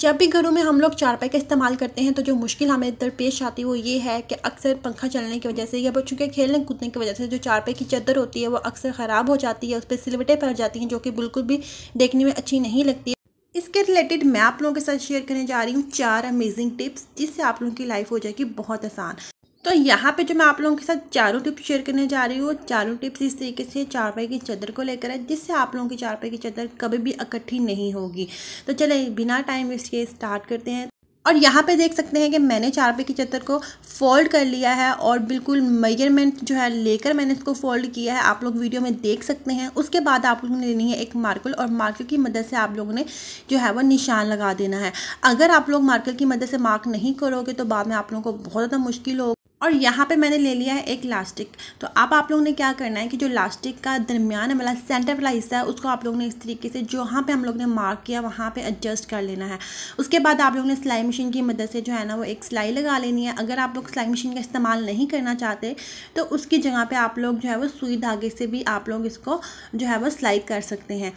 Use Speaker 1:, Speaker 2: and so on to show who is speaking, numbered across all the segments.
Speaker 1: जब भी घरों में हम लोग चारपाई का इस्तेमाल करते हैं तो जो मुश्किल हमें दरपेश आती है वो ये है कि अक्सर पंखा चलने की वजह से या बच्चों के खेलने कूदने की वजह से जो चारपाई की चादर होती है वो अक्सर ख़राब हो जाती है उस पर सिलवटें पड़ जाती हैं जो कि बिल्कुल भी देखने में अच्छी नहीं लगती है इसके रिलेटेड मैं आप लोगों के साथ शेयर करने जा रही हूँ चार अमेजिंग टिप्स जिससे आप लोगों की लाइफ हो जाएगी बहुत आसान तो यहाँ पे जो मैं आप लोगों के साथ चारों टिप्स शेयर करने जा रही हूँ चारों टिप्स इस तरीके से चारपाई की चादर को लेकर है जिससे आप लोगों की चारपाई की चादर कभी भी इकट्ठी नहीं होगी तो चले बिना टाइम वेस्ट किए स्टार्ट करते हैं और यहाँ पे देख सकते हैं कि मैंने चारपाई की चतर को फोल्ड कर लिया है और बिल्कुल मेजरमेंट जो है लेकर मैंने इसको फोल्ड किया है आप लोग वीडियो में देख सकते हैं उसके बाद आप लोगों ने लेनी है एक मार्कल और मार्कल की मदद से आप लोगों ने जो है वो निशान लगा देना है अगर आप लोग मार्कल की मदद से मार्क नहीं करोगे तो बाद में आप लोगों को बहुत ज़्यादा मुश्किल होगी और यहाँ पे मैंने ले लिया है एक लास्टिक तो अब आप लोगों ने क्या करना है कि जो लास्टिक का दरमियान वाला सेंटर वाला हिस्सा है उसको आप लोगों ने इस तरीके से जहाँ पे हम लोग ने मार्क किया वहाँ पे एडजस्ट कर लेना है उसके बाद आप लोगों ने सिलाई मशीन की मदद से जो है ना वो एक सिलाई लगा लेनी है अगर आप लोग सिलाई मशीन का इस्तेमाल नहीं करना चाहते तो उसकी जगह पर आप लोग जो है वो सुई धागे से भी आप लोग इसको जो है वो सिलाई कर सकते हैं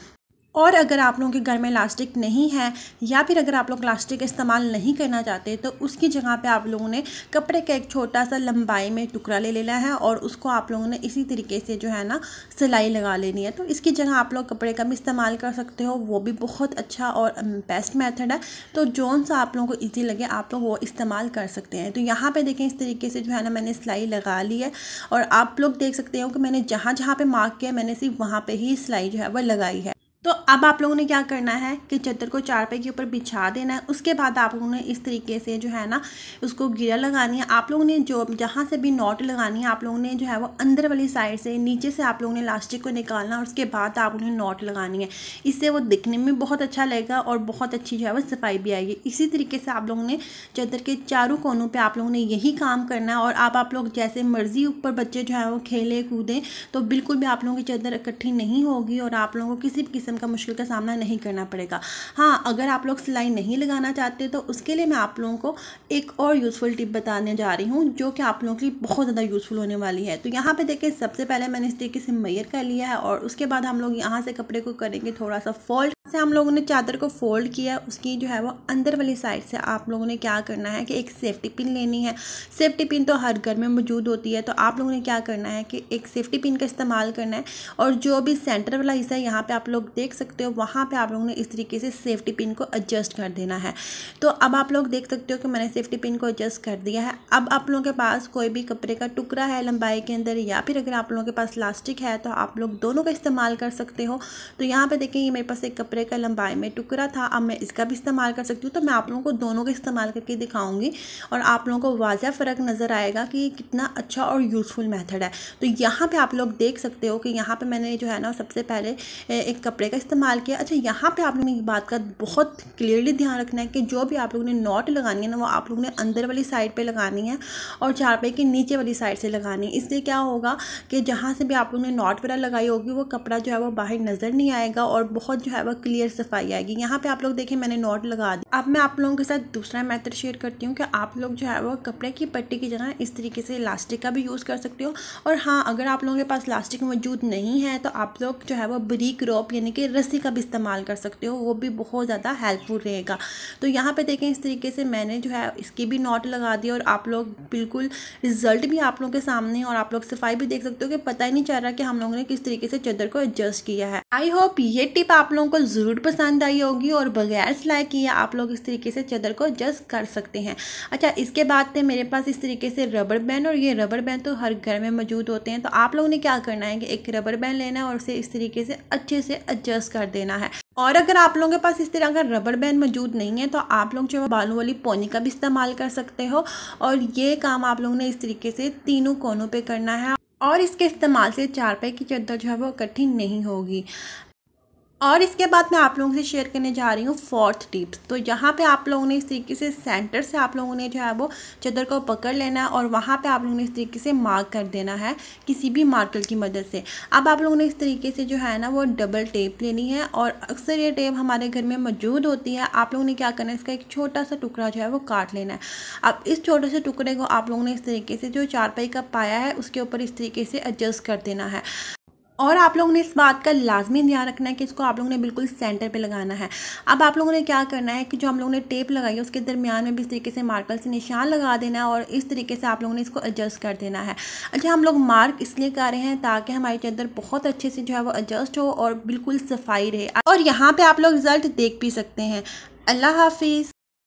Speaker 1: और अगर आप लोगों के घर में इलास्टिक नहीं है या फिर अगर आप लोग इलास्टिक इस्तेमाल नहीं करना चाहते तो उसकी जगह पे आप लोगों ने कपड़े का एक छोटा सा लंबाई में टुकड़ा ले लेना है और उसको आप लोगों ने इसी तरीके से जो है ना सिलाई लगा लेनी है तो इसकी जगह आप लोग कपड़े का भी इस्तेमाल कर सकते हो वो भी बहुत अच्छा और बेस्ट मैथड है तो जोन सा आप लोगों को ईजी लगे आप लोग वो इस्तेमाल कर सकते हैं तो यहाँ पर देखें इस तरीके से जो है ना मैंने सिलाई लगा ली है और आप लोग देख सकते हो कि मैंने जहाँ जहाँ पर मार्क किया मैंने सिर्फ वहाँ पर ही सिलाई जो है वह लगाई है तो अब आप लोगों ने क्या करना है कि चद्दर को चारपाई के ऊपर बिछा देना है उसके बाद आप लोगों ने इस तरीके से जो है ना उसको गिरा लगानी है आप लोगों ने जो जहाँ से भी नॉट लगानी है आप लोगों ने जो है वो अंदर वाली साइड से नीचे से आप लोगों ने लास्टिक को निकालना और उसके बाद आप उन्हें नॉट लगानी है इससे वो दिखने में बहुत अच्छा लगेगा और बहुत अच्छी जो है वो सफाई भी आएगी इसी तरीके से आप लोगों ने चद्दर के चारों कोनों पर आप लोगों ने यही काम करना है और आप आप लोग जैसे मर्ज़ी ऊपर बच्चे जो है वो खेलें कूदें तो बिल्कुल भी आप लोगों की चद्दर इकट्ठी नहीं होगी और आप लोगों को किसी भी किस्म किस्म का मुश्किल का सामना नहीं करना पड़ेगा हाँ अगर आप लोग सिलाई नहीं लगाना चाहते तो उसके लिए मैं आप लोगों को एक और यूज़फुल टिप बताने जा रही हूँ जो कि आप लोगों के लिए बहुत ज़्यादा यूज़फुल होने वाली है तो यहाँ पर देखिए सबसे पहले मैंने इस तरीके से मैयर कर लिया है और उसके बाद हम लोग यहाँ से कपड़े को करेंगे थोड़ा सा फॉल्ट से हम लोगों ने चादर को फोल्ड किया उसकी जो है वो अंदर वाली साइड से आप लोगों ने क्या करना है कि एक सेफ्टी पिन लेनी है सेफ्टी पिन तो हर घर में मौजूद होती है तो आप लोगों ने क्या करना है कि एक सेफ्टी पिन का इस्तेमाल करना है और जो भी सेंटर वाला हिस्सा है यहाँ पर आप लोग देख सकते हो वहाँ पर आप लोगों ने इस तरीके से सेफ्टी पिन को एडजस्ट कर देना है तो अब आप लोग देख सकते हो कि मैंने सेफ्टी पिन को एडजस्ट कर दिया है अब आप लोगों के पास कोई भी कपड़े का टुकड़ा है लंबाई के अंदर या फिर अगर आप लोगों के पास प्लास्टिक है तो आप लोग दोनों का इस्तेमाल कर सकते हो तो यहाँ पर देखें ये मेरे पास एक कपड़े कपड़े का लंबाई में टुकड़ा था अब मैं इसका भी इस्तेमाल कर सकती हूँ तो मैं आप लोगों को दोनों का इस्तेमाल करके दिखाऊंगी और आप लोगों को वाजह फ़र्क नज़र आएगा कि ये कितना अच्छा और यूज़फुल मेथड है तो यहाँ पर आप लोग देख सकते हो कि यहाँ पर मैंने जो है ना सबसे पहले एक कपड़े का इस्तेमाल किया अच्छा यहाँ पर आप लोगों ने बात का बहुत क्लियरली ध्यान रखना है कि जो भी आप लोगों ने नॉट लगानी है ना वो आप लोगों ने अंदर वाली साइड पर लगानी है और चारपाई की नीचे वाली साइड से लगानी है इससे क्या होगा कि जहाँ से भी आप लोगों ने नॉट वगैरह लगाई होगी वो कपड़ा जो है वो बाहर नज़र नहीं आएगा और बहुत जो है वह क्लियर सफाई आएगी यहाँ पे आप लोग देखें मैंने नॉट लगा दी अब मैं आप लोगों के साथ दूसरा मेथड शेयर करती हूँ कि आप लोग जो है वो कपड़े की पट्टी की जगह इस तरीके से इलास्टिक का भी यूज़ कर सकते हो और हाँ अगर आप लोगों के पास इलास्टिक मौजूद नहीं है तो आप लोग जो है वो बरीक रॉप यानी कि रस्सी का भी इस्तेमाल कर सकते हो वो भी बहुत ज़्यादा हेल्पफुल रहेगा तो यहाँ पर देखें इस तरीके से मैंने जो है इसकी भी नॉट लगा दी और आप लोग बिल्कुल रिजल्ट भी आप लोगों के सामने और आप लोग सफाई भी देख सकते हो कि पता ही नहीं चल रहा कि हम लोगों ने किस तरीके से चादर को एडजस्ट किया है आई होप ये टिप आप लोगों को ज़रूर पसंद आई होगी और बगैर सिलाई किए आप लोग इस तरीके से चदर को एडजस्ट कर सकते हैं अच्छा इसके बाद थे मेरे पास इस तरीके से रबर बैंड और ये रबर बैंड तो हर घर में मौजूद होते हैं तो आप लोगों ने क्या करना है कि एक रबर बैंड लेना है और उसे इस तरीके से अच्छे से एडजस्ट कर देना है और अगर आप लोगों के पास इस तरह का रबर बैंड मौजूद नहीं है तो आप लोग जो है बालों वाली पोनी का भी इस्तेमाल कर सकते हो और ये काम आप लोगों ने इस तरीके से तीनों कोनों पे करना है और इसके इस्तेमाल से चारपाई की चादर जो है वो इकट्ठी नहीं होगी और इसके बाद मैं आप लोगों से शेयर करने जा रही हूँ फोर्थ टिप्स तो यहाँ पे आप लोगों ने इस तरीके से सेंटर से आप लोगों ने जो है वो चदर को पकड़ लेना है और वहाँ पे आप लोगों ने इस तरीके से मार्क कर देना है किसी भी मार्कर की मदद से अब आप लोगों ने इस तरीके से जो है ना वो डबल टेप लेनी है और अक्सर ये टेप हमारे घर में मौजूद होती है आप लोगों ने क्या करना है इसका एक छोटा सा टुकड़ा जो है वो काट लेना है अब इस छोटे से टुकड़े को आप लोगों ने इस तरीके से जो चारपाई का पाया है उसके ऊपर इस तरीके से एडजस्ट कर देना है और आप लोगों ने इस बात का लाजमी ध्यान रखना है कि इसको आप लोगों ने बिल्कुल सेंटर पे लगाना है अब आप लोगों ने क्या करना है कि जो हम लोगों ने टेप लगाई है उसके दरमियान में भी इस तरीके से मार्कर से निशान लगा देना है और इस तरीके से आप लोगों ने इसको एडजस्ट कर देना है अच्छा हम लोग मार्क इसलिए कर रहे हैं ताकि हमारी चादर बहुत अच्छे से जो है वो एडजस्ट हो और बिल्कुल सफाई रहे और यहाँ पर आप लोग रिज़ल्ट देख भी सकते हैं अल्लाह हाफिज़